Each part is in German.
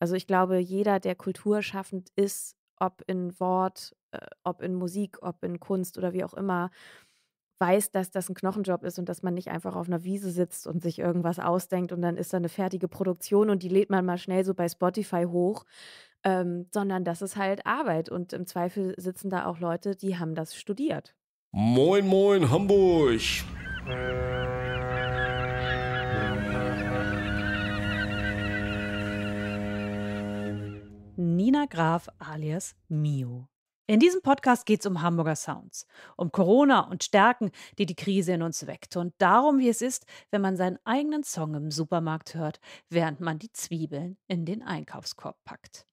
Also ich glaube, jeder, der kulturschaffend ist, ob in Wort, äh, ob in Musik, ob in Kunst oder wie auch immer, weiß, dass das ein Knochenjob ist und dass man nicht einfach auf einer Wiese sitzt und sich irgendwas ausdenkt und dann ist da eine fertige Produktion und die lädt man mal schnell so bei Spotify hoch, ähm, sondern das ist halt Arbeit und im Zweifel sitzen da auch Leute, die haben das studiert. Moin, moin, Hamburg! Nina Graf alias Mio. In diesem Podcast geht es um Hamburger Sounds, um Corona und Stärken, die die Krise in uns weckt und darum, wie es ist, wenn man seinen eigenen Song im Supermarkt hört, während man die Zwiebeln in den Einkaufskorb packt.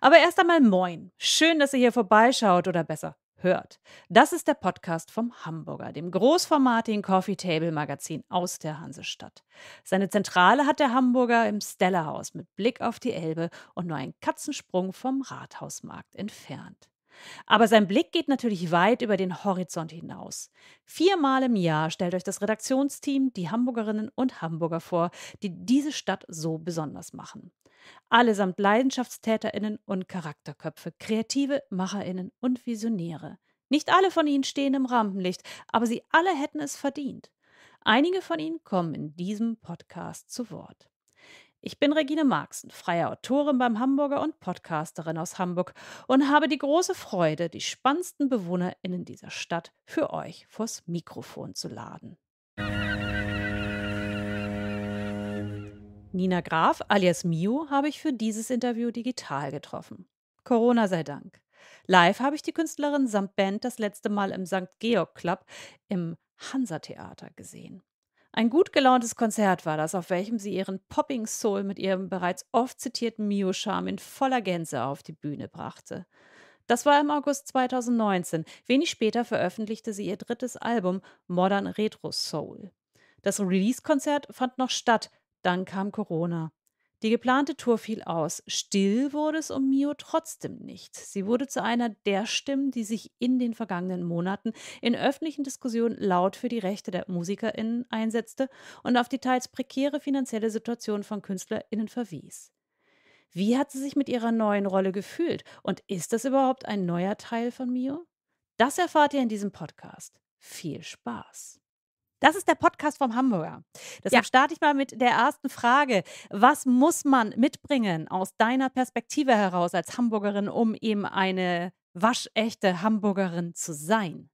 Aber erst einmal moin. Schön, dass ihr hier vorbeischaut oder besser hört. Das ist der Podcast vom Hamburger, dem großformatigen Coffee Table Magazin aus der Hansestadt. Seine Zentrale hat der Hamburger im Stellerhaus mit Blick auf die Elbe und nur einen Katzensprung vom Rathausmarkt entfernt. Aber sein Blick geht natürlich weit über den Horizont hinaus. Viermal im Jahr stellt euch das Redaktionsteam die Hamburgerinnen und Hamburger vor, die diese Stadt so besonders machen. Allesamt Leidenschaftstäterinnen und Charakterköpfe, kreative Macherinnen und Visionäre. Nicht alle von ihnen stehen im Rampenlicht, aber sie alle hätten es verdient. Einige von ihnen kommen in diesem Podcast zu Wort. Ich bin Regine Marxen, freie Autorin beim Hamburger und Podcasterin aus Hamburg und habe die große Freude, die spannendsten BewohnerInnen dieser Stadt für euch vors Mikrofon zu laden. Nina Graf alias Mio habe ich für dieses Interview digital getroffen. Corona sei Dank. Live habe ich die Künstlerin samt Band das letzte Mal im St. Georg Club im Hansa Theater gesehen. Ein gut gelauntes Konzert war das, auf welchem sie ihren Popping Soul mit ihrem bereits oft zitierten Mio-Charme in voller Gänze auf die Bühne brachte. Das war im August 2019. Wenig später veröffentlichte sie ihr drittes Album Modern Retro Soul. Das Release-Konzert fand noch statt, dann kam Corona. Die geplante Tour fiel aus. Still wurde es um Mio trotzdem nicht. Sie wurde zu einer der Stimmen, die sich in den vergangenen Monaten in öffentlichen Diskussionen laut für die Rechte der MusikerInnen einsetzte und auf die teils prekäre finanzielle Situation von KünstlerInnen verwies. Wie hat sie sich mit ihrer neuen Rolle gefühlt und ist das überhaupt ein neuer Teil von Mio? Das erfahrt ihr in diesem Podcast. Viel Spaß! Das ist der Podcast vom Hamburger. Deshalb ja. starte ich mal mit der ersten Frage. Was muss man mitbringen aus deiner Perspektive heraus als Hamburgerin, um eben eine waschechte Hamburgerin zu sein?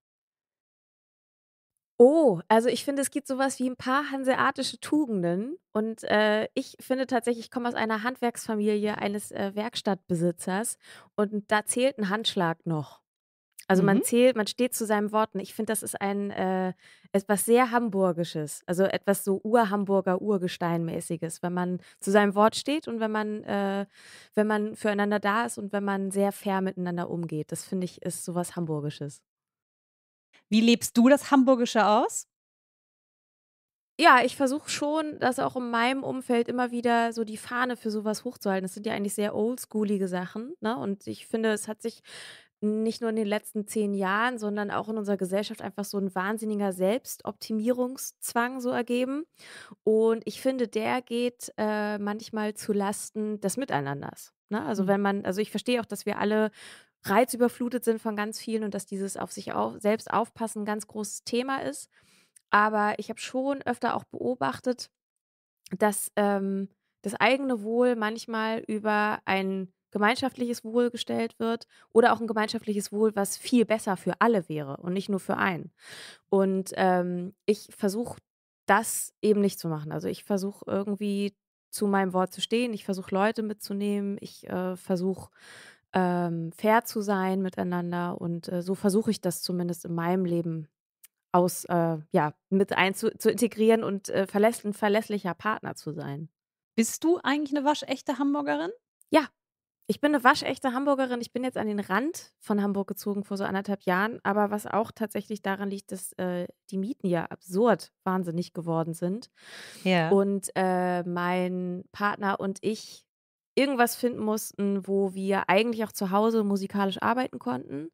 Oh, also ich finde, es gibt sowas wie ein paar hanseatische Tugenden. Und äh, ich finde tatsächlich, ich komme aus einer Handwerksfamilie eines äh, Werkstattbesitzers und da zählt ein Handschlag noch. Also mhm. man zählt, man steht zu seinen Worten. Ich finde, das ist ein, äh, etwas sehr Hamburgisches, also etwas so Ur-Hamburger, Urgesteinmäßiges, wenn man zu seinem Wort steht und wenn man, äh, wenn man füreinander da ist und wenn man sehr fair miteinander umgeht. Das finde ich ist sowas Hamburgisches. Wie lebst du das Hamburgische aus? Ja, ich versuche schon, das auch in meinem Umfeld immer wieder so die Fahne für sowas hochzuhalten. Das sind ja eigentlich sehr oldschoolige Sachen, ne? Und ich finde, es hat sich nicht nur in den letzten zehn Jahren, sondern auch in unserer Gesellschaft einfach so ein wahnsinniger Selbstoptimierungszwang so ergeben. Und ich finde, der geht äh, manchmal zu Lasten des Miteinanders. Ne? Also mhm. wenn man, also ich verstehe auch, dass wir alle reizüberflutet sind von ganz vielen und dass dieses auf sich auf, selbst aufpassen ein ganz großes Thema ist. Aber ich habe schon öfter auch beobachtet, dass ähm, das eigene Wohl manchmal über einen gemeinschaftliches Wohl gestellt wird oder auch ein gemeinschaftliches Wohl, was viel besser für alle wäre und nicht nur für einen. Und ähm, ich versuche das eben nicht zu machen. Also ich versuche irgendwie zu meinem Wort zu stehen, ich versuche Leute mitzunehmen, ich äh, versuche ähm, fair zu sein miteinander und äh, so versuche ich das zumindest in meinem Leben aus, äh, ja, mit einzuintegrieren und äh, verläss, ein verlässlicher Partner zu sein. Bist du eigentlich eine waschechte Hamburgerin? Ja, ich bin eine waschechte Hamburgerin. Ich bin jetzt an den Rand von Hamburg gezogen vor so anderthalb Jahren. Aber was auch tatsächlich daran liegt, dass äh, die Mieten ja absurd wahnsinnig geworden sind. Ja. Und äh, mein Partner und ich irgendwas finden mussten, wo wir eigentlich auch zu Hause musikalisch arbeiten konnten.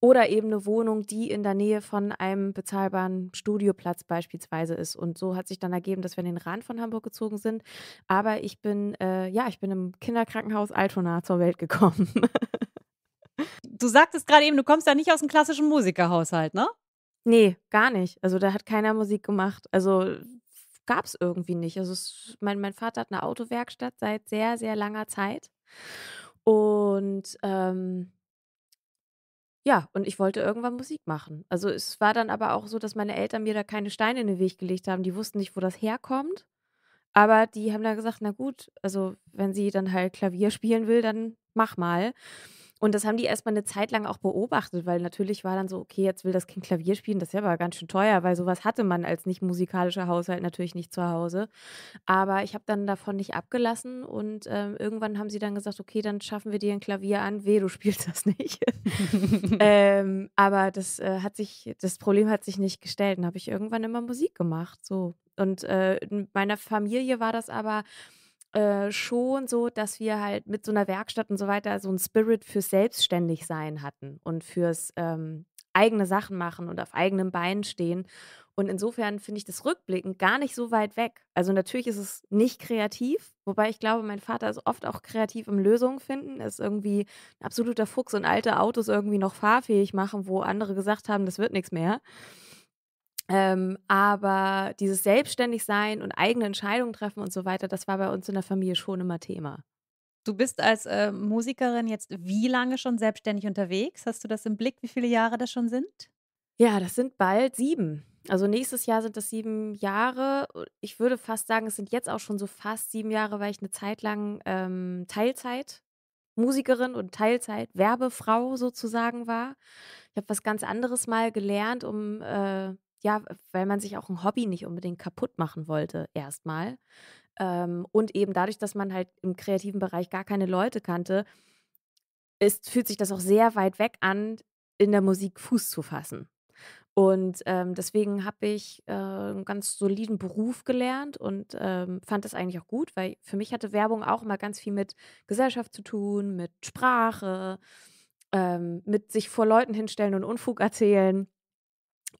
Oder eben eine Wohnung, die in der Nähe von einem bezahlbaren Studioplatz beispielsweise ist. Und so hat sich dann ergeben, dass wir in den Rand von Hamburg gezogen sind. Aber ich bin, äh, ja, ich bin im Kinderkrankenhaus Altona zur Welt gekommen. du sagtest gerade eben, du kommst ja nicht aus einem klassischen Musikerhaushalt, ne? Nee, gar nicht. Also da hat keiner Musik gemacht. Also gab es irgendwie nicht. Also es, mein, mein Vater hat eine Autowerkstatt seit sehr, sehr langer Zeit. Und ähm, ja, und ich wollte irgendwann Musik machen. Also es war dann aber auch so, dass meine Eltern mir da keine Steine in den Weg gelegt haben. Die wussten nicht, wo das herkommt. Aber die haben dann gesagt, na gut, also wenn sie dann halt Klavier spielen will, dann mach mal. Und das haben die erstmal eine Zeit lang auch beobachtet, weil natürlich war dann so, okay, jetzt will das Kind Klavier spielen, das ist ja aber ganz schön teuer, weil sowas hatte man als nicht musikalischer Haushalt natürlich nicht zu Hause. Aber ich habe dann davon nicht abgelassen und ähm, irgendwann haben sie dann gesagt, okay, dann schaffen wir dir ein Klavier an, weh, du spielst das nicht. ähm, aber das äh, hat sich, das Problem hat sich nicht gestellt. Dann habe ich irgendwann immer Musik gemacht. So. Und äh, in meiner Familie war das aber äh, schon so, dass wir halt mit so einer Werkstatt und so weiter so einen Spirit fürs Selbstständigsein hatten und fürs ähm, eigene Sachen machen und auf eigenen Beinen stehen. Und insofern finde ich das Rückblicken gar nicht so weit weg. Also natürlich ist es nicht kreativ, wobei ich glaube, mein Vater ist oft auch kreativ im Lösungen finden, ist irgendwie ein absoluter Fuchs und alte Autos irgendwie noch fahrfähig machen, wo andere gesagt haben, das wird nichts mehr. Ähm, aber dieses Selbstständigsein und eigene Entscheidungen treffen und so weiter, das war bei uns in der Familie schon immer Thema. Du bist als äh, Musikerin jetzt wie lange schon selbstständig unterwegs? Hast du das im Blick, wie viele Jahre das schon sind? Ja, das sind bald sieben. Also nächstes Jahr sind das sieben Jahre. Ich würde fast sagen, es sind jetzt auch schon so fast sieben Jahre, weil ich eine Zeit lang ähm, Teilzeit Musikerin und Teilzeit Werbefrau sozusagen war. Ich habe was ganz anderes mal gelernt, um äh, ja, weil man sich auch ein Hobby nicht unbedingt kaputt machen wollte, erstmal. Ähm, und eben dadurch, dass man halt im kreativen Bereich gar keine Leute kannte, ist, fühlt sich das auch sehr weit weg an, in der Musik Fuß zu fassen. Und ähm, deswegen habe ich äh, einen ganz soliden Beruf gelernt und ähm, fand das eigentlich auch gut, weil für mich hatte Werbung auch immer ganz viel mit Gesellschaft zu tun, mit Sprache, ähm, mit sich vor Leuten hinstellen und Unfug erzählen.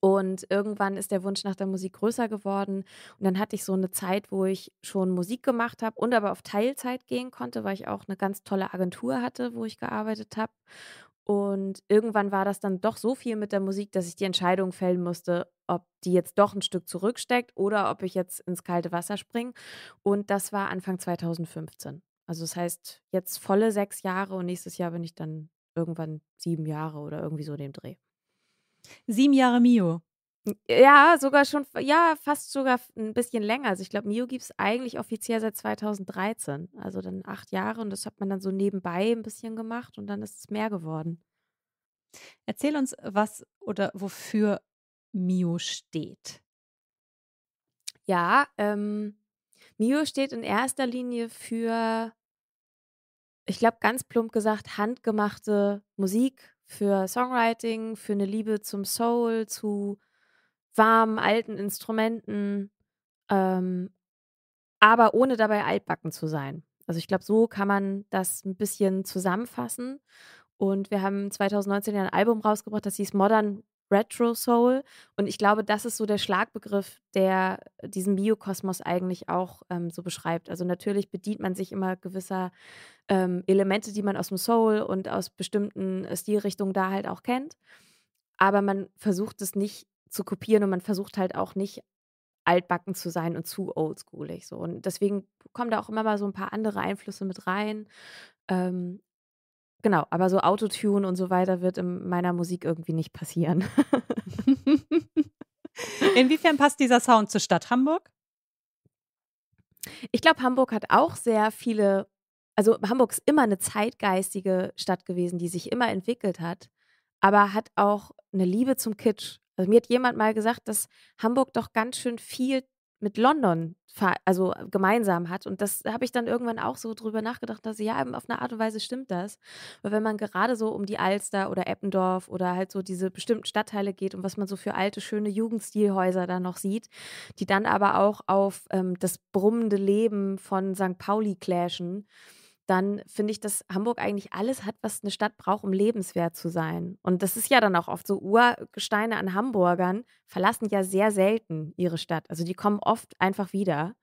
Und irgendwann ist der Wunsch nach der Musik größer geworden. Und dann hatte ich so eine Zeit, wo ich schon Musik gemacht habe und aber auf Teilzeit gehen konnte, weil ich auch eine ganz tolle Agentur hatte, wo ich gearbeitet habe. Und irgendwann war das dann doch so viel mit der Musik, dass ich die Entscheidung fällen musste, ob die jetzt doch ein Stück zurücksteckt oder ob ich jetzt ins kalte Wasser springe. Und das war Anfang 2015. Also das heißt, jetzt volle sechs Jahre und nächstes Jahr bin ich dann irgendwann sieben Jahre oder irgendwie so in dem Dreh. Sieben Jahre Mio. Ja, sogar schon, ja, fast sogar ein bisschen länger. Also ich glaube, Mio gibt es eigentlich offiziell seit 2013. Also dann acht Jahre und das hat man dann so nebenbei ein bisschen gemacht und dann ist es mehr geworden. Erzähl uns, was oder wofür Mio steht. Ja, ähm, Mio steht in erster Linie für, ich glaube, ganz plump gesagt, handgemachte Musik für Songwriting, für eine Liebe zum Soul, zu warmen, alten Instrumenten, ähm, aber ohne dabei altbacken zu sein. Also ich glaube, so kann man das ein bisschen zusammenfassen. Und wir haben 2019 ein Album rausgebracht, das hieß Modern Retro Soul. Und ich glaube, das ist so der Schlagbegriff, der diesen Biokosmos eigentlich auch ähm, so beschreibt. Also natürlich bedient man sich immer gewisser ähm, Elemente, die man aus dem Soul und aus bestimmten äh, Stilrichtungen da halt auch kennt. Aber man versucht es nicht zu kopieren und man versucht halt auch nicht altbacken zu sein und zu oldschoolig so. Und deswegen kommen da auch immer mal so ein paar andere Einflüsse mit rein. Ähm, Genau, aber so Autotune und so weiter wird in meiner Musik irgendwie nicht passieren. Inwiefern passt dieser Sound zur Stadt Hamburg? Ich glaube, Hamburg hat auch sehr viele, also Hamburg ist immer eine zeitgeistige Stadt gewesen, die sich immer entwickelt hat, aber hat auch eine Liebe zum Kitsch. Also mir hat jemand mal gesagt, dass Hamburg doch ganz schön viel mit London also äh, gemeinsam hat. Und das habe ich dann irgendwann auch so drüber nachgedacht, dass ja, auf eine Art und Weise stimmt das. Weil wenn man gerade so um die Alster oder Eppendorf oder halt so diese bestimmten Stadtteile geht und was man so für alte, schöne Jugendstilhäuser da noch sieht, die dann aber auch auf ähm, das brummende Leben von St. Pauli clashen, dann finde ich, dass Hamburg eigentlich alles hat, was eine Stadt braucht, um lebenswert zu sein. Und das ist ja dann auch oft so, Urgesteine an Hamburgern verlassen ja sehr selten ihre Stadt. Also die kommen oft einfach wieder.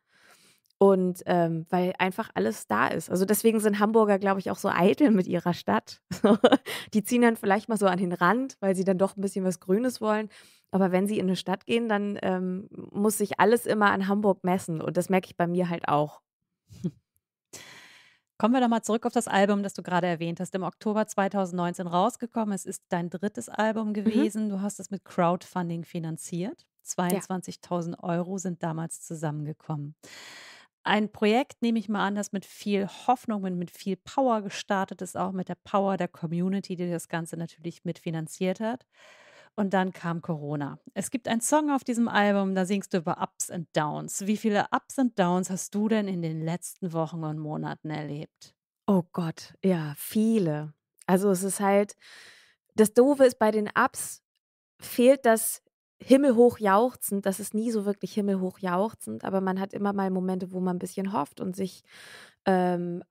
Und ähm, weil einfach alles da ist. Also deswegen sind Hamburger, glaube ich, auch so eitel mit ihrer Stadt. die ziehen dann vielleicht mal so an den Rand, weil sie dann doch ein bisschen was Grünes wollen. Aber wenn sie in eine Stadt gehen, dann ähm, muss sich alles immer an Hamburg messen. Und das merke ich bei mir halt auch. Kommen wir nochmal zurück auf das Album, das du gerade erwähnt hast. Im Oktober 2019 rausgekommen. Es ist dein drittes Album mhm. gewesen. Mhm. Du hast es mit Crowdfunding finanziert. 22.000 ja. Euro sind damals zusammengekommen. Ein Projekt, nehme ich mal an, das mit viel Hoffnung und mit viel Power gestartet ist, auch mit der Power der Community, die das Ganze natürlich mitfinanziert hat. Und dann kam Corona. Es gibt einen Song auf diesem Album, da singst du über Ups and Downs. Wie viele Ups and Downs hast du denn in den letzten Wochen und Monaten erlebt? Oh Gott, ja, viele. Also es ist halt, das Doofe ist, bei den Ups fehlt das himmelhoch jauchzend. Das ist nie so wirklich himmelhoch jauchzend, aber man hat immer mal Momente, wo man ein bisschen hofft und sich ähm,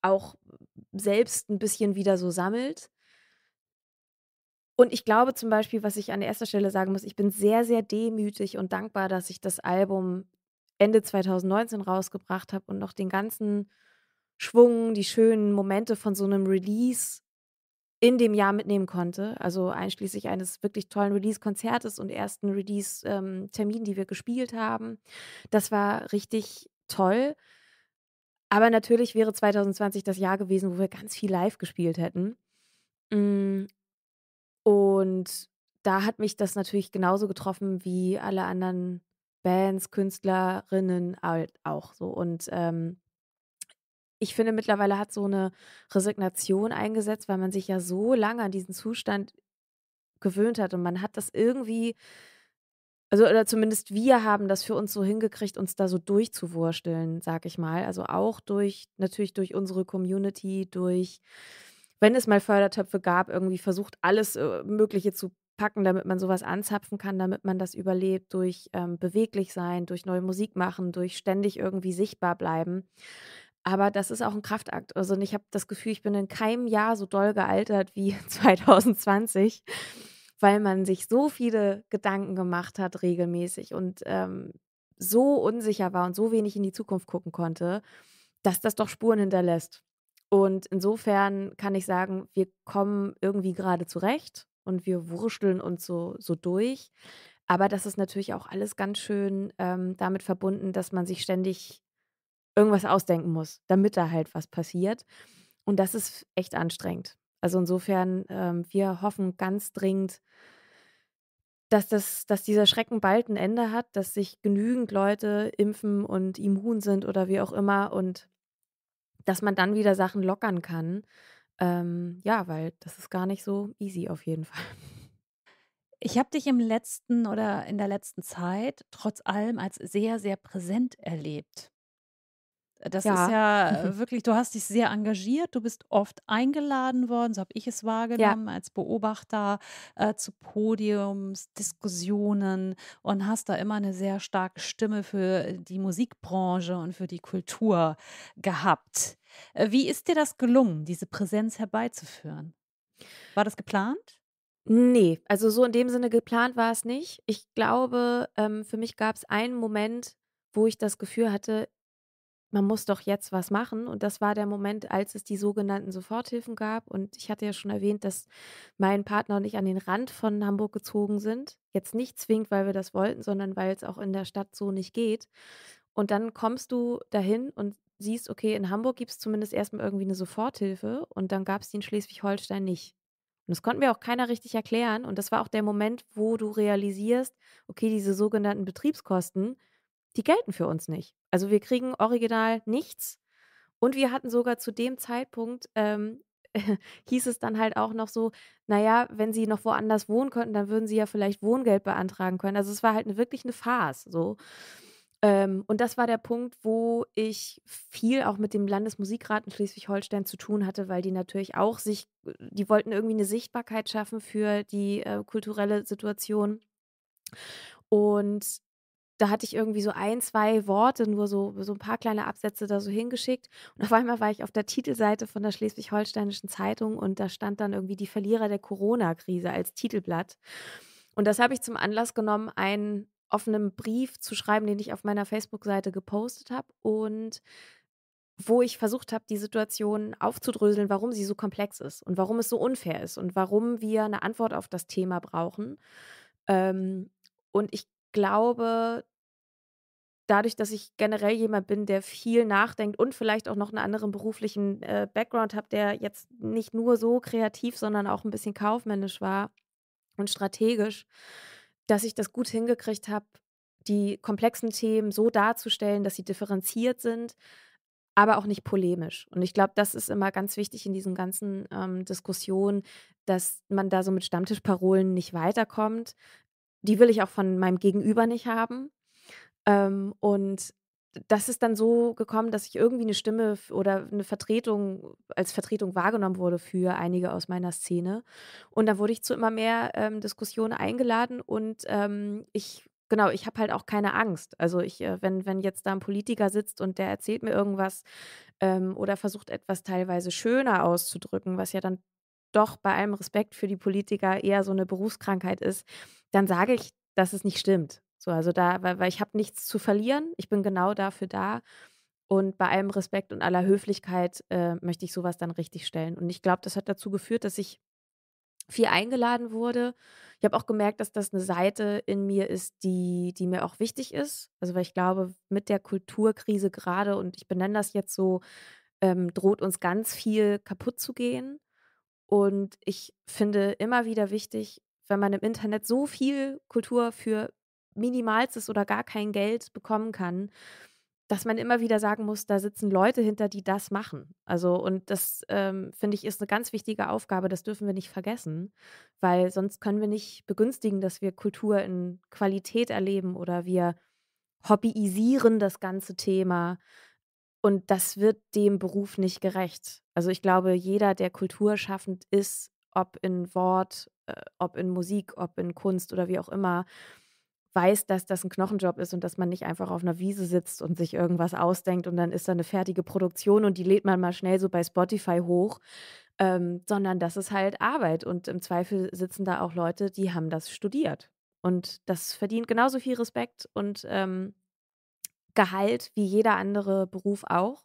auch selbst ein bisschen wieder so sammelt. Und ich glaube zum Beispiel, was ich an erster Stelle sagen muss, ich bin sehr, sehr demütig und dankbar, dass ich das Album Ende 2019 rausgebracht habe und noch den ganzen Schwung, die schönen Momente von so einem Release in dem Jahr mitnehmen konnte. Also einschließlich eines wirklich tollen Release-Konzertes und ersten Release-Terminen, ähm, die wir gespielt haben. Das war richtig toll. Aber natürlich wäre 2020 das Jahr gewesen, wo wir ganz viel live gespielt hätten. Mm, und da hat mich das natürlich genauso getroffen wie alle anderen Bands, Künstlerinnen halt auch so. Und ähm, ich finde, mittlerweile hat so eine Resignation eingesetzt, weil man sich ja so lange an diesen Zustand gewöhnt hat und man hat das irgendwie, also oder zumindest wir haben das für uns so hingekriegt, uns da so durchzuwursteln, sag ich mal. Also auch durch, natürlich durch unsere Community, durch wenn es mal Fördertöpfe gab, irgendwie versucht, alles äh, Mögliche zu packen, damit man sowas anzapfen kann, damit man das überlebt, durch ähm, beweglich sein, durch neue Musik machen, durch ständig irgendwie sichtbar bleiben. Aber das ist auch ein Kraftakt. Also, ich habe das Gefühl, ich bin in keinem Jahr so doll gealtert wie 2020, weil man sich so viele Gedanken gemacht hat regelmäßig und ähm, so unsicher war und so wenig in die Zukunft gucken konnte, dass das doch Spuren hinterlässt. Und insofern kann ich sagen, wir kommen irgendwie gerade zurecht und wir wurschteln uns so, so durch. Aber das ist natürlich auch alles ganz schön ähm, damit verbunden, dass man sich ständig irgendwas ausdenken muss, damit da halt was passiert. Und das ist echt anstrengend. Also insofern, ähm, wir hoffen ganz dringend, dass, das, dass dieser Schrecken bald ein Ende hat, dass sich genügend Leute impfen und immun sind oder wie auch immer und dass man dann wieder Sachen lockern kann. Ähm, ja, weil das ist gar nicht so easy auf jeden Fall. Ich habe dich im letzten oder in der letzten Zeit trotz allem als sehr, sehr präsent erlebt. Das Ja. ist ja äh, wirklich, du hast dich sehr engagiert, du bist oft eingeladen worden, so habe ich es Ja. wahrgenommen, als Beobachter äh, zu Podiumsdiskussionen und hast da immer eine sehr starke Stimme für die Musikbranche und für die Kultur gehabt. Äh, wie ist dir das gelungen, diese Präsenz herbeizuführen? War das geplant? Nee, also so in dem Sinne geplant war es nicht. Ich glaube, ähm, für mich gab es einen Moment, wo ich das Gefühl hatte, man muss doch jetzt was machen. Und das war der Moment, als es die sogenannten Soforthilfen gab. Und ich hatte ja schon erwähnt, dass mein Partner und ich an den Rand von Hamburg gezogen sind. Jetzt nicht zwingend, weil wir das wollten, sondern weil es auch in der Stadt so nicht geht. Und dann kommst du dahin und siehst, okay, in Hamburg gibt es zumindest erstmal irgendwie eine Soforthilfe. Und dann gab es die in Schleswig-Holstein nicht. Und das konnten wir auch keiner richtig erklären. Und das war auch der Moment, wo du realisierst, okay, diese sogenannten Betriebskosten, die gelten für uns nicht. Also wir kriegen original nichts. Und wir hatten sogar zu dem Zeitpunkt, ähm, hieß es dann halt auch noch so, naja, wenn sie noch woanders wohnen könnten, dann würden sie ja vielleicht Wohngeld beantragen können. Also es war halt eine, wirklich eine Farce so. Ähm, und das war der Punkt, wo ich viel auch mit dem Landesmusikrat in Schleswig-Holstein zu tun hatte, weil die natürlich auch sich, die wollten irgendwie eine Sichtbarkeit schaffen für die äh, kulturelle Situation. Und da hatte ich irgendwie so ein, zwei Worte, nur so, so ein paar kleine Absätze da so hingeschickt. Und auf einmal war ich auf der Titelseite von der Schleswig-Holsteinischen Zeitung und da stand dann irgendwie die Verlierer der Corona-Krise als Titelblatt. Und das habe ich zum Anlass genommen, einen offenen Brief zu schreiben, den ich auf meiner Facebook-Seite gepostet habe und wo ich versucht habe, die Situation aufzudröseln, warum sie so komplex ist und warum es so unfair ist und warum wir eine Antwort auf das Thema brauchen. Ähm, und ich glaube, dadurch, dass ich generell jemand bin, der viel nachdenkt und vielleicht auch noch einen anderen beruflichen äh, Background habe, der jetzt nicht nur so kreativ, sondern auch ein bisschen kaufmännisch war und strategisch, dass ich das gut hingekriegt habe, die komplexen Themen so darzustellen, dass sie differenziert sind, aber auch nicht polemisch. Und ich glaube, das ist immer ganz wichtig in diesen ganzen ähm, Diskussionen, dass man da so mit Stammtischparolen nicht weiterkommt. Die will ich auch von meinem Gegenüber nicht haben. Ähm, und das ist dann so gekommen, dass ich irgendwie eine Stimme oder eine Vertretung als Vertretung wahrgenommen wurde für einige aus meiner Szene. Und da wurde ich zu immer mehr ähm, Diskussionen eingeladen und ähm, ich genau, ich habe halt auch keine Angst. Also ich, äh, wenn, wenn jetzt da ein Politiker sitzt und der erzählt mir irgendwas ähm, oder versucht etwas teilweise schöner auszudrücken, was ja dann doch bei allem Respekt für die Politiker eher so eine Berufskrankheit ist, dann sage ich, dass es nicht stimmt. So, also da, weil, weil ich habe nichts zu verlieren. Ich bin genau dafür da. Und bei allem Respekt und aller Höflichkeit äh, möchte ich sowas dann richtig stellen. Und ich glaube, das hat dazu geführt, dass ich viel eingeladen wurde. Ich habe auch gemerkt, dass das eine Seite in mir ist, die, die mir auch wichtig ist. Also weil ich glaube, mit der Kulturkrise gerade, und ich benenne das jetzt so, ähm, droht uns ganz viel kaputt zu gehen. Und ich finde immer wieder wichtig, wenn man im Internet so viel Kultur für minimalstes oder gar kein Geld bekommen kann, dass man immer wieder sagen muss, da sitzen Leute hinter, die das machen. Also, und das ähm, finde ich ist eine ganz wichtige Aufgabe, das dürfen wir nicht vergessen, weil sonst können wir nicht begünstigen, dass wir Kultur in Qualität erleben oder wir hobbyisieren das ganze Thema. Und das wird dem Beruf nicht gerecht. Also ich glaube, jeder, der kulturschaffend ist, ob in Wort, äh, ob in Musik, ob in Kunst oder wie auch immer, weiß, dass das ein Knochenjob ist und dass man nicht einfach auf einer Wiese sitzt und sich irgendwas ausdenkt und dann ist da eine fertige Produktion und die lädt man mal schnell so bei Spotify hoch, ähm, sondern das ist halt Arbeit und im Zweifel sitzen da auch Leute, die haben das studiert und das verdient genauso viel Respekt und ähm, Gehalt wie jeder andere Beruf auch.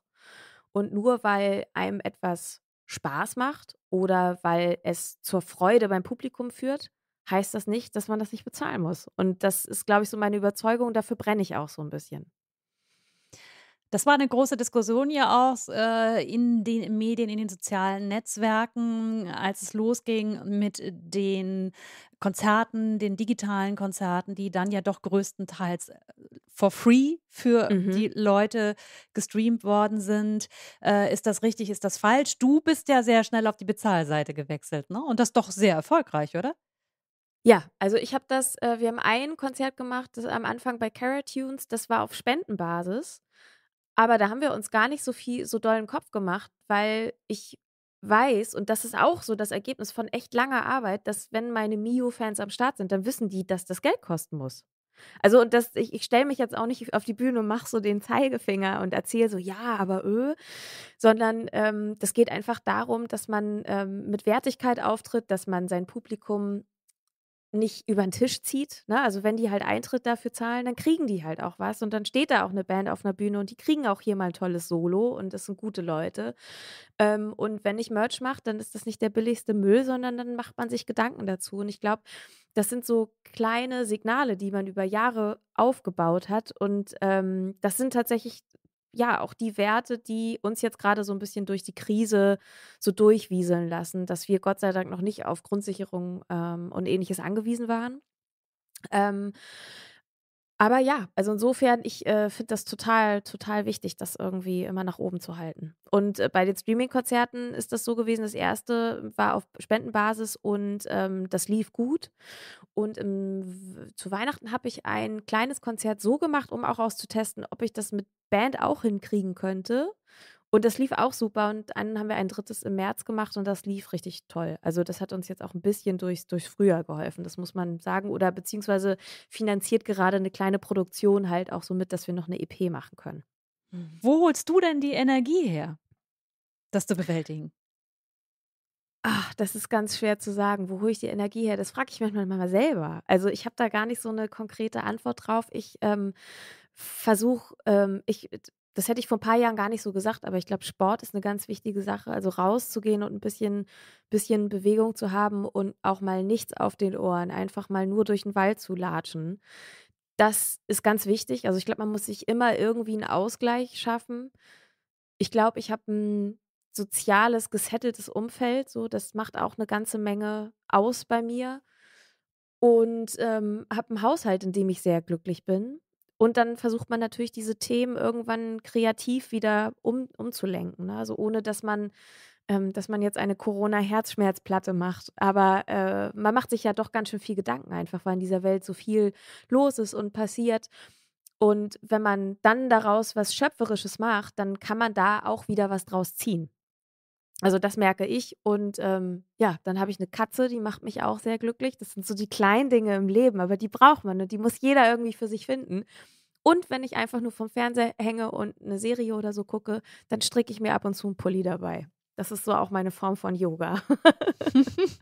Und nur weil einem etwas Spaß macht oder weil es zur Freude beim Publikum führt, heißt das nicht, dass man das nicht bezahlen muss. Und das ist, glaube ich, so meine Überzeugung. Dafür brenne ich auch so ein bisschen. Das war eine große Diskussion ja auch äh, in den Medien, in den sozialen Netzwerken, als es losging mit den Konzerten, den digitalen Konzerten, die dann ja doch größtenteils äh, for free für mhm. die Leute gestreamt worden sind. Äh, ist das richtig, ist das falsch? Du bist ja sehr schnell auf die Bezahlseite gewechselt, ne? Und das doch sehr erfolgreich, oder? Ja, also ich habe das, äh, wir haben ein Konzert gemacht, das am Anfang bei Carrot Tunes, das war auf Spendenbasis. Aber da haben wir uns gar nicht so viel, so doll Kopf gemacht, weil ich weiß, und das ist auch so das Ergebnis von echt langer Arbeit, dass wenn meine Mio-Fans am Start sind, dann wissen die, dass das Geld kosten muss. Also und das, ich, ich stelle mich jetzt auch nicht auf die Bühne und mache so den Zeigefinger und erzähle so, ja, aber öh, sondern ähm, das geht einfach darum, dass man ähm, mit Wertigkeit auftritt, dass man sein Publikum nicht über den Tisch zieht. Ne? Also wenn die halt Eintritt dafür zahlen, dann kriegen die halt auch was. Und dann steht da auch eine Band auf einer Bühne und die kriegen auch hier mal ein tolles Solo und das sind gute Leute. Ähm, und wenn ich Merch mache, dann ist das nicht der billigste Müll, sondern dann macht man sich Gedanken dazu. Und ich glaube, das sind so kleine Signale, die man über Jahre aufgebaut hat. Und ähm, das sind tatsächlich ja auch die Werte, die uns jetzt gerade so ein bisschen durch die Krise so durchwieseln lassen, dass wir Gott sei Dank noch nicht auf Grundsicherung ähm, und ähnliches angewiesen waren. Ähm, aber ja, also insofern, ich äh, finde das total, total wichtig, das irgendwie immer nach oben zu halten. Und äh, bei den Streaming-Konzerten ist das so gewesen, das erste war auf Spendenbasis und ähm, das lief gut. Und im, zu Weihnachten habe ich ein kleines Konzert so gemacht, um auch auszutesten, ob ich das mit Band auch hinkriegen könnte. Und das lief auch super. Und dann haben wir ein drittes im März gemacht und das lief richtig toll. Also, das hat uns jetzt auch ein bisschen durchs, durchs Frühjahr geholfen, das muss man sagen. Oder beziehungsweise finanziert gerade eine kleine Produktion halt auch so mit, dass wir noch eine EP machen können. Hm. Wo holst du denn die Energie her, das zu bewältigen? Ach, das ist ganz schwer zu sagen. Wo hole ich die Energie her? Das frage ich manchmal selber. Also ich habe da gar nicht so eine konkrete Antwort drauf. Ich ähm, versuche, ähm, ich, das hätte ich vor ein paar Jahren gar nicht so gesagt, aber ich glaube, Sport ist eine ganz wichtige Sache. Also rauszugehen und ein bisschen, bisschen Bewegung zu haben und auch mal nichts auf den Ohren, einfach mal nur durch den Wald zu latschen. Das ist ganz wichtig. Also ich glaube, man muss sich immer irgendwie einen Ausgleich schaffen. Ich glaube, ich habe ein soziales, gesetteltes Umfeld. So, das macht auch eine ganze Menge aus bei mir. Und ähm, habe einen Haushalt, in dem ich sehr glücklich bin und dann versucht man natürlich, diese Themen irgendwann kreativ wieder um, umzulenken. Ne? Also ohne, dass man, ähm, dass man jetzt eine Corona-Herzschmerzplatte macht. Aber äh, man macht sich ja doch ganz schön viel Gedanken einfach, weil in dieser Welt so viel los ist und passiert. Und wenn man dann daraus was Schöpferisches macht, dann kann man da auch wieder was draus ziehen. Also das merke ich. Und ähm, ja, dann habe ich eine Katze, die macht mich auch sehr glücklich. Das sind so die kleinen Dinge im Leben, aber die braucht man und ne? die muss jeder irgendwie für sich finden. Und wenn ich einfach nur vom Fernseher hänge und eine Serie oder so gucke, dann stricke ich mir ab und zu einen Pulli dabei. Das ist so auch meine Form von Yoga.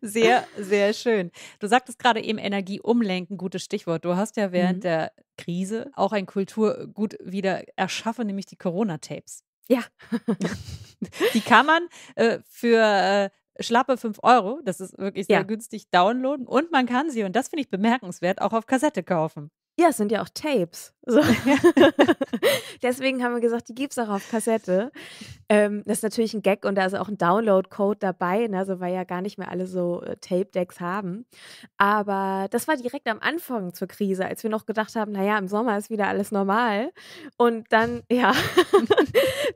Sehr, sehr schön. Du sagtest gerade eben Energie umlenken, gutes Stichwort. Du hast ja während mhm. der Krise auch ein Kulturgut wieder erschaffen, nämlich die Corona-Tapes. Ja. die kann man äh, für äh, schlappe 5 Euro, das ist wirklich sehr ja. günstig, downloaden und man kann sie, und das finde ich bemerkenswert, auch auf Kassette kaufen. Ja, es sind ja auch Tapes. So. Deswegen haben wir gesagt, die gibt es auch auf Kassette. Ähm, das ist natürlich ein Gag und da ist auch ein Download-Code dabei, ne? so, weil ja gar nicht mehr alle so äh, Tape-Decks haben. Aber das war direkt am Anfang zur Krise, als wir noch gedacht haben, naja, im Sommer ist wieder alles normal. Und dann, ja,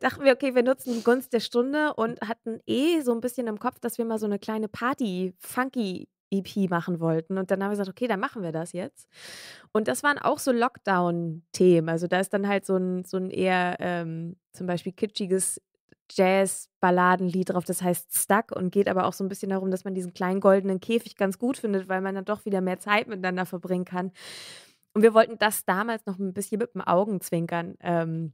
dachten wir, okay, wir nutzen die Gunst der Stunde und hatten eh so ein bisschen im Kopf, dass wir mal so eine kleine Party, funky EP machen wollten. Und dann haben wir gesagt, okay, dann machen wir das jetzt. Und das waren auch so Lockdown-Themen. Also da ist dann halt so ein, so ein eher ähm, zum Beispiel kitschiges Jazz-Balladenlied drauf, das heißt Stuck und geht aber auch so ein bisschen darum, dass man diesen kleinen goldenen Käfig ganz gut findet, weil man dann doch wieder mehr Zeit miteinander verbringen kann. Und wir wollten das damals noch ein bisschen mit dem Augenzwinkern ähm,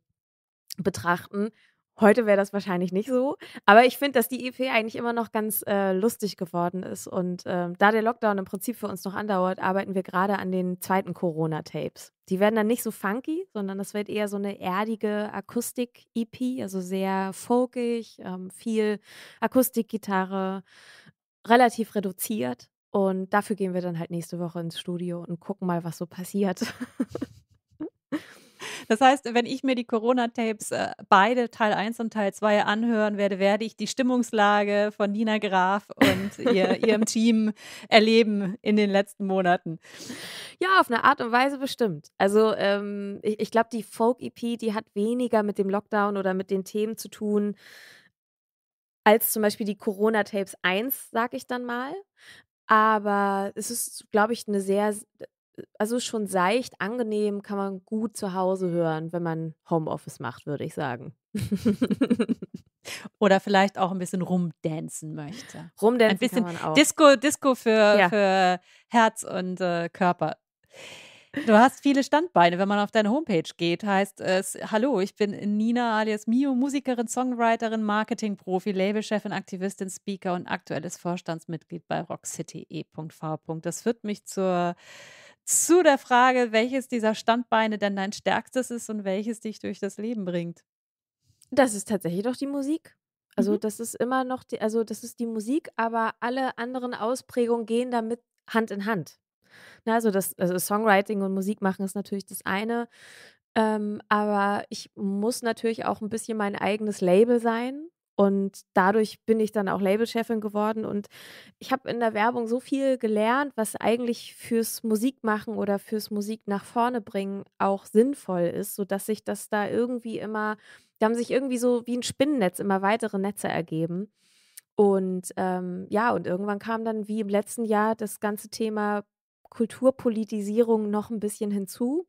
betrachten Heute wäre das wahrscheinlich nicht so. Aber ich finde, dass die EP eigentlich immer noch ganz äh, lustig geworden ist. Und ähm, da der Lockdown im Prinzip für uns noch andauert, arbeiten wir gerade an den zweiten Corona-Tapes. Die werden dann nicht so funky, sondern das wird eher so eine erdige Akustik-EP, also sehr folkig, ähm, viel Akustikgitarre, relativ reduziert. Und dafür gehen wir dann halt nächste Woche ins Studio und gucken mal, was so passiert. Das heißt, wenn ich mir die Corona-Tapes äh, beide, Teil 1 und Teil 2, anhören werde, werde ich die Stimmungslage von Nina Graf und ihr, ihrem Team erleben in den letzten Monaten. Ja, auf eine Art und Weise bestimmt. Also ähm, ich, ich glaube, die Folk-EP, die hat weniger mit dem Lockdown oder mit den Themen zu tun, als zum Beispiel die Corona-Tapes 1, sage ich dann mal. Aber es ist, glaube ich, eine sehr also schon seicht, angenehm, kann man gut zu Hause hören, wenn man Homeoffice macht, würde ich sagen. Oder vielleicht auch ein bisschen rumdancen möchte. Rumdancen ein bisschen kann man auch. Disco, Disco für, ja. für Herz und äh, Körper. Du hast viele Standbeine, wenn man auf deine Homepage geht, heißt es, hallo, ich bin Nina alias Mio, Musikerin, Songwriterin, Marketingprofi, Labelchefin, Aktivistin, Speaker und aktuelles Vorstandsmitglied bei rockcity.e.v. Das führt mich zur zu der Frage, welches dieser Standbeine denn dein stärkstes ist und welches dich durch das Leben bringt. Das ist tatsächlich doch die Musik. Also mhm. das ist immer noch, die, also das ist die Musik, aber alle anderen Ausprägungen gehen damit Hand in Hand. Na, ne, also das also Songwriting und Musik machen ist natürlich das eine, ähm, aber ich muss natürlich auch ein bisschen mein eigenes Label sein und dadurch bin ich dann auch Labelchefin geworden. Und ich habe in der Werbung so viel gelernt, was eigentlich fürs Musikmachen oder fürs Musik nach vorne bringen auch sinnvoll ist, sodass sich das da irgendwie immer, da haben sich irgendwie so wie ein Spinnennetz immer weitere Netze ergeben. Und ähm, ja, und irgendwann kam dann wie im letzten Jahr das ganze Thema Kulturpolitisierung noch ein bisschen hinzu.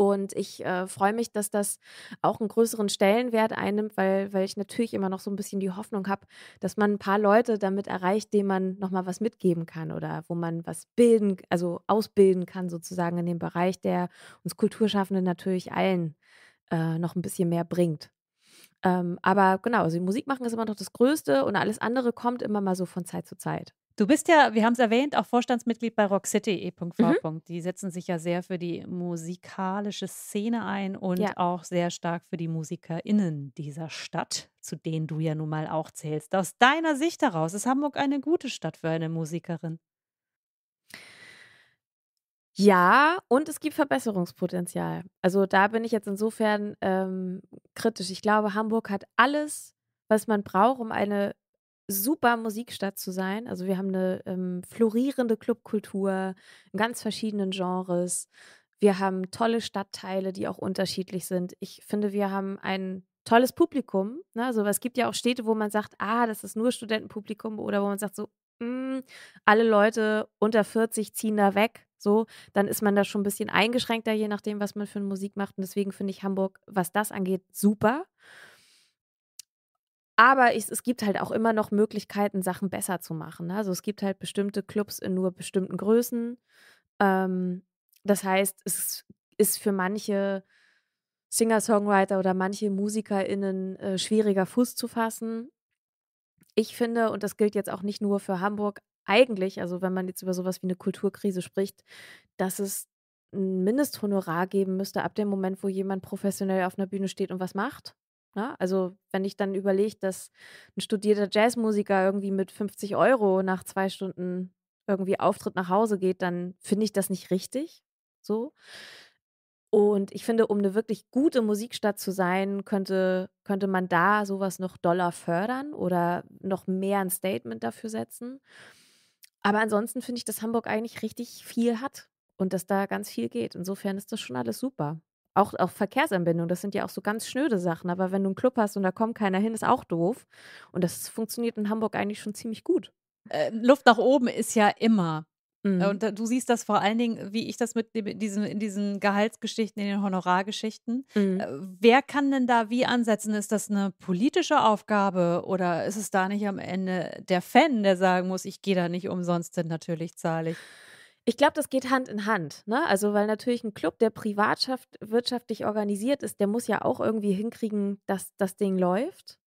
Und ich äh, freue mich, dass das auch einen größeren Stellenwert einnimmt, weil, weil ich natürlich immer noch so ein bisschen die Hoffnung habe, dass man ein paar Leute damit erreicht, denen man nochmal was mitgeben kann oder wo man was bilden, also ausbilden kann, sozusagen in dem Bereich, der uns Kulturschaffenden natürlich allen äh, noch ein bisschen mehr bringt. Ähm, aber genau, also Musik machen ist immer noch das Größte und alles andere kommt immer mal so von Zeit zu Zeit. Du bist ja, wir haben es erwähnt, auch Vorstandsmitglied bei Rockcity E.V. Mhm. Die setzen sich ja sehr für die musikalische Szene ein und ja. auch sehr stark für die MusikerInnen dieser Stadt, zu denen du ja nun mal auch zählst. Aus deiner Sicht heraus ist Hamburg eine gute Stadt für eine Musikerin. Ja, und es gibt Verbesserungspotenzial. Also da bin ich jetzt insofern ähm, kritisch. Ich glaube, Hamburg hat alles, was man braucht, um eine super Musikstadt zu sein. Also wir haben eine ähm, florierende Clubkultur in ganz verschiedenen Genres. Wir haben tolle Stadtteile, die auch unterschiedlich sind. Ich finde, wir haben ein tolles Publikum. Ne? Also es gibt ja auch Städte, wo man sagt, ah, das ist nur Studentenpublikum oder wo man sagt so, mh, hm, alle Leute unter 40 ziehen da weg. So, dann ist man da schon ein bisschen eingeschränkter, je nachdem, was man für Musik macht. Und deswegen finde ich Hamburg, was das angeht, super. Aber ich, es gibt halt auch immer noch Möglichkeiten, Sachen besser zu machen. Ne? Also es gibt halt bestimmte Clubs in nur bestimmten Größen. Ähm, das heißt, es ist für manche Singer-Songwriter oder manche MusikerInnen äh, schwieriger Fuß zu fassen. Ich finde, und das gilt jetzt auch nicht nur für Hamburg, eigentlich, also wenn man jetzt über sowas wie eine Kulturkrise spricht, dass es ein Mindesthonorar geben müsste ab dem Moment, wo jemand professionell auf einer Bühne steht und was macht. Ne? Also wenn ich dann überlege, dass ein studierter Jazzmusiker irgendwie mit 50 Euro nach zwei Stunden irgendwie Auftritt nach Hause geht, dann finde ich das nicht richtig. So. Und ich finde, um eine wirklich gute Musikstadt zu sein, könnte, könnte man da sowas noch doller fördern oder noch mehr ein Statement dafür setzen. Aber ansonsten finde ich, dass Hamburg eigentlich richtig viel hat und dass da ganz viel geht. Insofern ist das schon alles super. Auch, auch Verkehrsanbindung, das sind ja auch so ganz schnöde Sachen. Aber wenn du einen Club hast und da kommt keiner hin, ist auch doof. Und das funktioniert in Hamburg eigentlich schon ziemlich gut. Äh, Luft nach oben ist ja immer. Äh, mhm. Und du siehst das vor allen Dingen, wie ich das mit diesen, in diesen Gehaltsgeschichten, in den Honorargeschichten. Mhm. Äh, wer kann denn da wie ansetzen? Ist das eine politische Aufgabe oder ist es da nicht am Ende der Fan, der sagen muss, ich gehe da nicht umsonst, denn natürlich zahle ich? Ich glaube, das geht Hand in Hand. Ne? Also, weil natürlich ein Club, der privatwirtschaftlich organisiert ist, der muss ja auch irgendwie hinkriegen, dass das Ding läuft.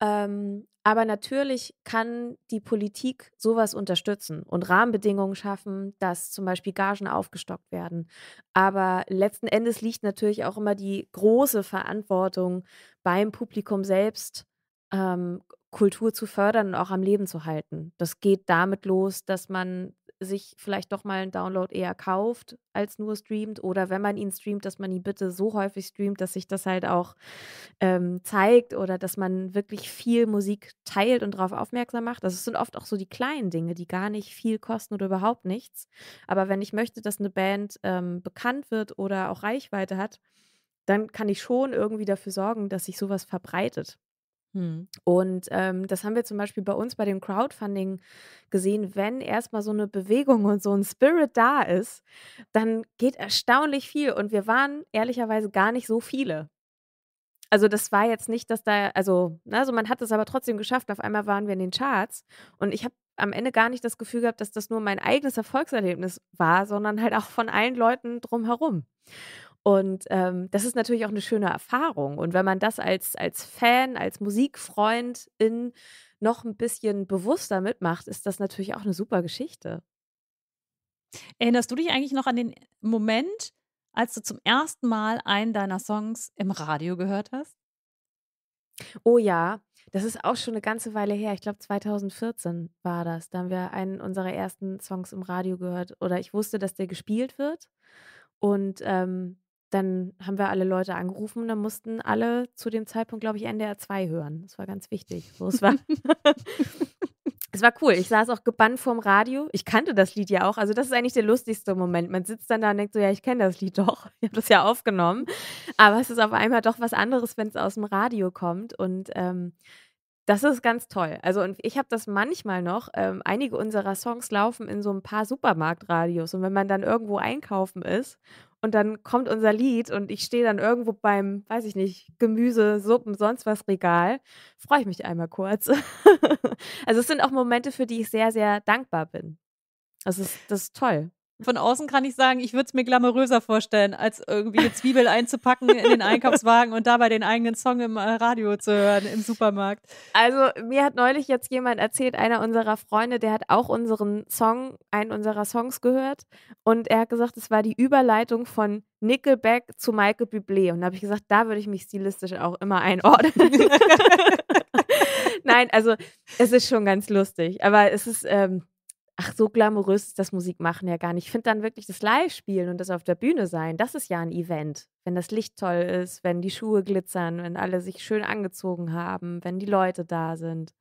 Ähm, aber natürlich kann die Politik sowas unterstützen und Rahmenbedingungen schaffen, dass zum Beispiel Gagen aufgestockt werden. Aber letzten Endes liegt natürlich auch immer die große Verantwortung beim Publikum selbst, ähm, Kultur zu fördern und auch am Leben zu halten. Das geht damit los, dass man sich vielleicht doch mal einen Download eher kauft als nur streamt oder wenn man ihn streamt, dass man ihn bitte so häufig streamt, dass sich das halt auch ähm, zeigt oder dass man wirklich viel Musik teilt und darauf aufmerksam macht. Das also, sind oft auch so die kleinen Dinge, die gar nicht viel kosten oder überhaupt nichts. Aber wenn ich möchte, dass eine Band ähm, bekannt wird oder auch Reichweite hat, dann kann ich schon irgendwie dafür sorgen, dass sich sowas verbreitet. Mhm. Und ähm, das haben wir zum Beispiel bei uns bei dem Crowdfunding gesehen. Wenn erstmal so eine Bewegung und so ein Spirit da ist, dann geht erstaunlich viel. Und wir waren ehrlicherweise gar nicht so viele. Also das war jetzt nicht, dass da, also, ne, also man hat es aber trotzdem geschafft. Auf einmal waren wir in den Charts und ich habe am Ende gar nicht das Gefühl gehabt, dass das nur mein eigenes Erfolgserlebnis war, sondern halt auch von allen Leuten drumherum. Und ähm, das ist natürlich auch eine schöne Erfahrung. Und wenn man das als, als Fan, als Musikfreund in noch ein bisschen bewusster mitmacht, ist das natürlich auch eine super Geschichte. Erinnerst du dich eigentlich noch an den Moment, als du zum ersten Mal einen deiner Songs im Radio gehört hast? Oh ja, das ist auch schon eine ganze Weile her. Ich glaube, 2014 war das. Da haben wir einen unserer ersten Songs im Radio gehört. Oder ich wusste, dass der gespielt wird. Und ähm, dann haben wir alle Leute angerufen und dann mussten alle zu dem Zeitpunkt, glaube ich, NDR 2 hören. Das war ganz wichtig. So, es war. es war cool. Ich saß auch gebannt vorm Radio. Ich kannte das Lied ja auch. Also, das ist eigentlich der lustigste Moment. Man sitzt dann da und denkt so: Ja, ich kenne das Lied doch. Ich habe das ja aufgenommen. Aber es ist auf einmal doch was anderes, wenn es aus dem Radio kommt. Und ähm, das ist ganz toll. Also, und ich habe das manchmal noch. Ähm, einige unserer Songs laufen in so ein paar Supermarktradios. Und wenn man dann irgendwo einkaufen ist und dann kommt unser Lied und ich stehe dann irgendwo beim, weiß ich nicht, Gemüse, Suppen, sonst was Regal. Freue ich mich einmal kurz. also es sind auch Momente, für die ich sehr, sehr dankbar bin. Das ist, das ist toll. Von außen kann ich sagen, ich würde es mir glamouröser vorstellen, als irgendwie eine Zwiebel einzupacken in den Einkaufswagen und dabei den eigenen Song im äh, Radio zu hören, im Supermarkt. Also, mir hat neulich jetzt jemand erzählt, einer unserer Freunde, der hat auch unseren Song, einen unserer Songs gehört. Und er hat gesagt, es war die Überleitung von Nickelback zu Michael Bublé. Und da habe ich gesagt, da würde ich mich stilistisch auch immer einordnen. Nein, also, es ist schon ganz lustig. Aber es ist. Ähm, ach, so glamourös ist das Musikmachen ja gar nicht. Ich finde dann wirklich das Live-Spielen und das auf der Bühne sein, das ist ja ein Event. Wenn das Licht toll ist, wenn die Schuhe glitzern, wenn alle sich schön angezogen haben, wenn die Leute da sind.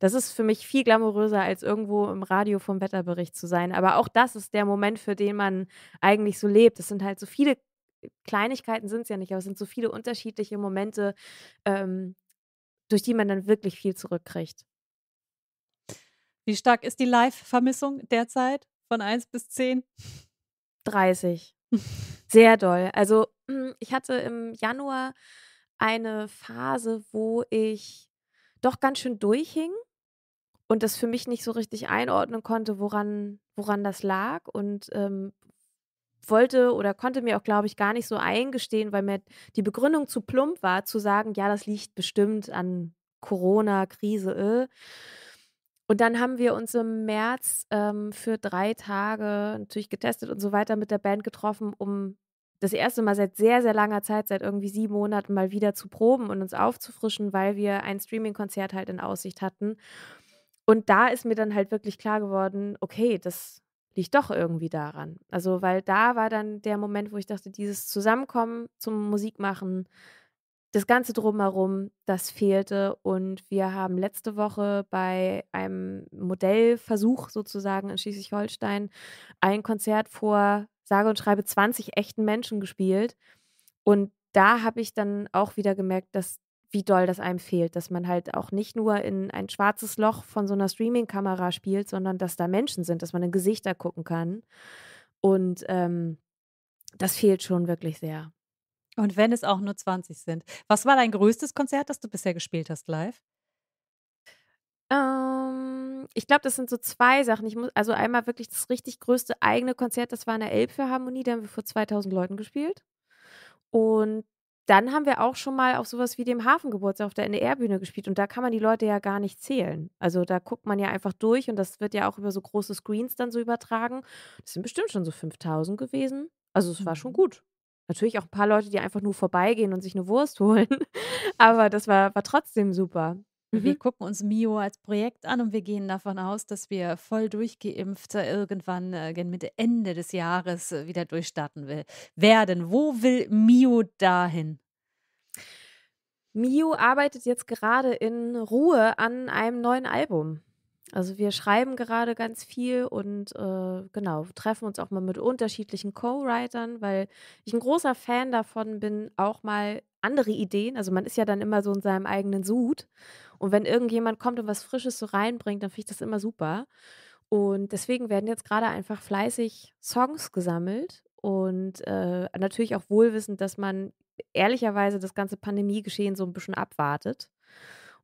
Das ist für mich viel glamouröser, als irgendwo im Radio vom Wetterbericht zu sein. Aber auch das ist der Moment, für den man eigentlich so lebt. Es sind halt so viele Kleinigkeiten, sind es ja nicht, aber es sind so viele unterschiedliche Momente, ähm, durch die man dann wirklich viel zurückkriegt. Wie stark ist die Live-Vermissung derzeit von 1 bis 10? 30. Sehr doll. Also hm, ich hatte im Januar eine Phase, wo ich doch ganz schön durchhing und das für mich nicht so richtig einordnen konnte, woran, woran das lag und ähm, wollte oder konnte mir auch, glaube ich, gar nicht so eingestehen, weil mir die Begründung zu plump war, zu sagen, ja, das liegt bestimmt an Corona, Krise. Äh. Und dann haben wir uns im März ähm, für drei Tage natürlich getestet und so weiter mit der Band getroffen, um das erste Mal seit sehr, sehr langer Zeit, seit irgendwie sieben Monaten mal wieder zu proben und uns aufzufrischen, weil wir ein Streaming-Konzert halt in Aussicht hatten. Und da ist mir dann halt wirklich klar geworden, okay, das liegt doch irgendwie daran. Also, weil da war dann der Moment, wo ich dachte, dieses Zusammenkommen zum Musikmachen, das Ganze drumherum, das fehlte. Und wir haben letzte Woche bei einem Modellversuch sozusagen in Schleswig-Holstein ein Konzert vor sage und schreibe 20 echten Menschen gespielt. Und da habe ich dann auch wieder gemerkt, dass wie doll das einem fehlt, dass man halt auch nicht nur in ein schwarzes Loch von so einer Streaming-Kamera spielt, sondern dass da Menschen sind, dass man in Gesichter gucken kann. Und ähm, das fehlt schon wirklich sehr. Und wenn es auch nur 20 sind. Was war dein größtes Konzert, das du bisher gespielt hast live? Ähm, ich glaube, das sind so zwei Sachen. Ich muss, also einmal wirklich das richtig größte eigene Konzert, das war in der Elbphilharmonie, da haben wir vor 2000 Leuten gespielt. Und dann haben wir auch schon mal auf sowas wie dem Hafengeburtstag auf der NDR-Bühne e gespielt und da kann man die Leute ja gar nicht zählen. Also da guckt man ja einfach durch und das wird ja auch über so große Screens dann so übertragen. Das sind bestimmt schon so 5000 gewesen. Also es war schon mhm. gut natürlich auch ein paar Leute, die einfach nur vorbeigehen und sich eine Wurst holen. Aber das war, war trotzdem super. Wir mhm. gucken uns Mio als Projekt an und wir gehen davon aus, dass wir voll durchgeimpft irgendwann äh, Mitte Ende des Jahres äh, wieder durchstarten will, werden. Wo will Mio dahin? Mio arbeitet jetzt gerade in Ruhe an einem neuen Album. Also wir schreiben gerade ganz viel und äh, genau, treffen uns auch mal mit unterschiedlichen Co-Writern, weil ich ein großer Fan davon bin, auch mal andere Ideen, also man ist ja dann immer so in seinem eigenen Sud und wenn irgendjemand kommt und was Frisches so reinbringt, dann finde ich das immer super. Und deswegen werden jetzt gerade einfach fleißig Songs gesammelt und äh, natürlich auch wohlwissend, dass man ehrlicherweise das ganze Pandemiegeschehen so ein bisschen abwartet.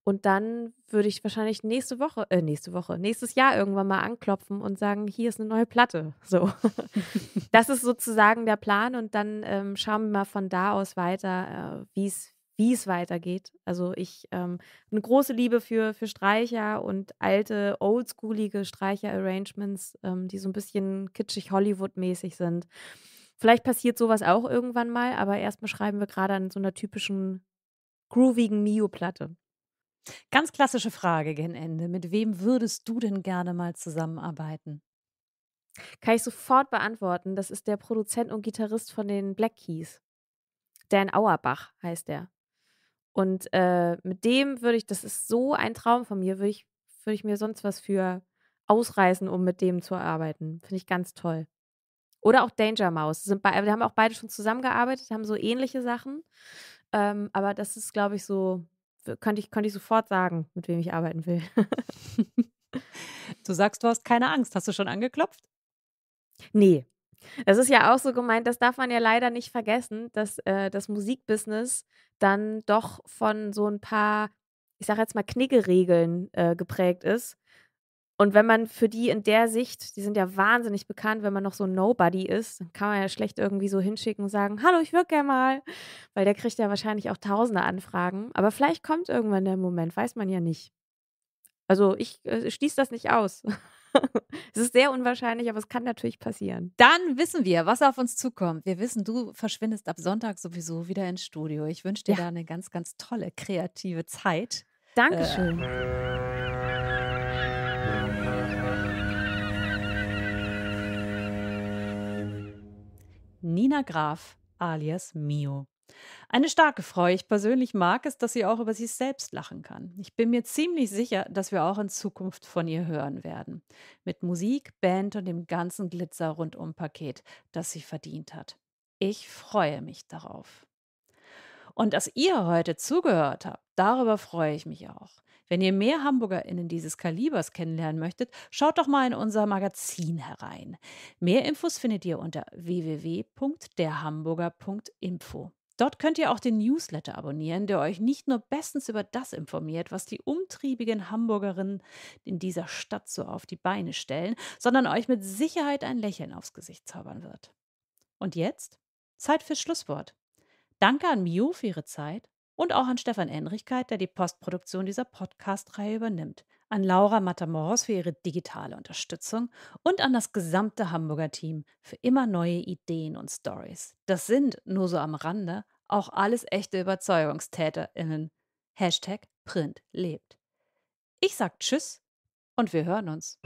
Und dann würde ich wahrscheinlich nächste Woche, äh, nächste Woche, nächstes Jahr irgendwann mal anklopfen und sagen, hier ist eine neue Platte. So. das ist sozusagen der Plan und dann ähm, schauen wir mal von da aus weiter, äh, wie es wie es weitergeht. Also ich ähm, eine große Liebe für, für Streicher und alte, oldschoolige Streicher-Arrangements, ähm, die so ein bisschen kitschig Hollywood-mäßig sind. Vielleicht passiert sowas auch irgendwann mal, aber erstmal schreiben wir gerade an so einer typischen groovigen Mio-Platte. Ganz klassische Frage gen Ende. Mit wem würdest du denn gerne mal zusammenarbeiten? Kann ich sofort beantworten. Das ist der Produzent und Gitarrist von den Black Keys. Dan Auerbach heißt er. Und äh, mit dem würde ich, das ist so ein Traum von mir, würde ich, würd ich mir sonst was für ausreißen, um mit dem zu arbeiten. Finde ich ganz toll. Oder auch Danger Mouse. Sind bei, wir haben auch beide schon zusammengearbeitet, haben so ähnliche Sachen. Ähm, aber das ist, glaube ich, so könnte ich, könnte ich sofort sagen, mit wem ich arbeiten will. du sagst, du hast keine Angst. Hast du schon angeklopft? Nee. Das ist ja auch so gemeint, das darf man ja leider nicht vergessen, dass äh, das Musikbusiness dann doch von so ein paar, ich sag jetzt mal, Kniggeregeln äh, geprägt ist und wenn man für die in der Sicht, die sind ja wahnsinnig bekannt, wenn man noch so Nobody ist, dann kann man ja schlecht irgendwie so hinschicken und sagen, hallo, ich würde ja mal, weil der kriegt ja wahrscheinlich auch tausende Anfragen. Aber vielleicht kommt irgendwann der Moment, weiß man ja nicht. Also ich äh, schließe das nicht aus. es ist sehr unwahrscheinlich, aber es kann natürlich passieren. Dann wissen wir, was auf uns zukommt. Wir wissen, du verschwindest ab Sonntag sowieso wieder ins Studio. Ich wünsche dir ja. da eine ganz, ganz tolle kreative Zeit. Dankeschön. Äh. Nina Graf alias Mio. Eine starke Frau. Ich persönlich mag es, dass sie auch über sich selbst lachen kann. Ich bin mir ziemlich sicher, dass wir auch in Zukunft von ihr hören werden. Mit Musik, Band und dem ganzen Glitzer rundum Paket, das sie verdient hat. Ich freue mich darauf. Und dass ihr heute zugehört habt, darüber freue ich mich auch. Wenn ihr mehr HamburgerInnen dieses Kalibers kennenlernen möchtet, schaut doch mal in unser Magazin herein. Mehr Infos findet ihr unter www.derhamburger.info. Dort könnt ihr auch den Newsletter abonnieren, der euch nicht nur bestens über das informiert, was die umtriebigen Hamburgerinnen in dieser Stadt so auf die Beine stellen, sondern euch mit Sicherheit ein Lächeln aufs Gesicht zaubern wird. Und jetzt Zeit fürs Schlusswort. Danke an Mio für ihre Zeit und auch an Stefan Enrichkeit, der die Postproduktion dieser Podcast-Reihe übernimmt, an Laura Matamoros für ihre digitale Unterstützung und an das gesamte Hamburger Team für immer neue Ideen und Stories. Das sind, nur so am Rande, auch alles echte ÜberzeugungstäterInnen. Hashtag Print lebt. Ich sag Tschüss und wir hören uns.